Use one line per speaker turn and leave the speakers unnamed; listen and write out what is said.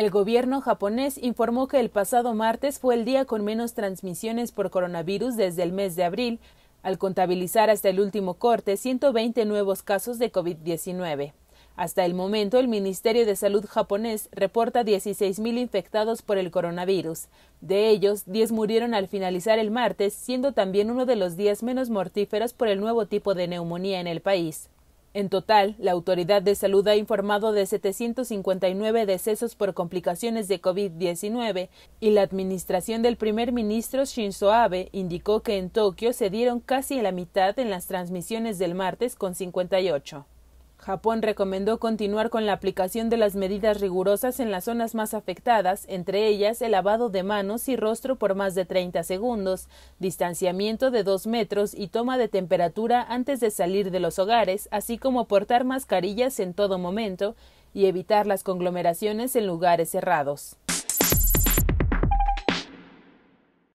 El gobierno japonés informó que el pasado martes fue el día con menos transmisiones por coronavirus desde el mes de abril, al contabilizar hasta el último corte 120 nuevos casos de COVID-19. Hasta el momento, el Ministerio de Salud japonés reporta 16.000 infectados por el coronavirus. De ellos, 10 murieron al finalizar el martes, siendo también uno de los días menos mortíferos por el nuevo tipo de neumonía en el país. En total, la Autoridad de Salud ha informado de 759 decesos por complicaciones de COVID-19 y la administración del primer ministro Shinzo Abe indicó que en Tokio se dieron casi la mitad en las transmisiones del martes con 58. Japón recomendó continuar con la aplicación de las medidas rigurosas en las zonas más afectadas, entre ellas el lavado de manos y rostro por más de 30 segundos, distanciamiento de dos metros y toma de temperatura antes de salir de los hogares, así como portar mascarillas en todo momento y evitar las conglomeraciones en lugares cerrados.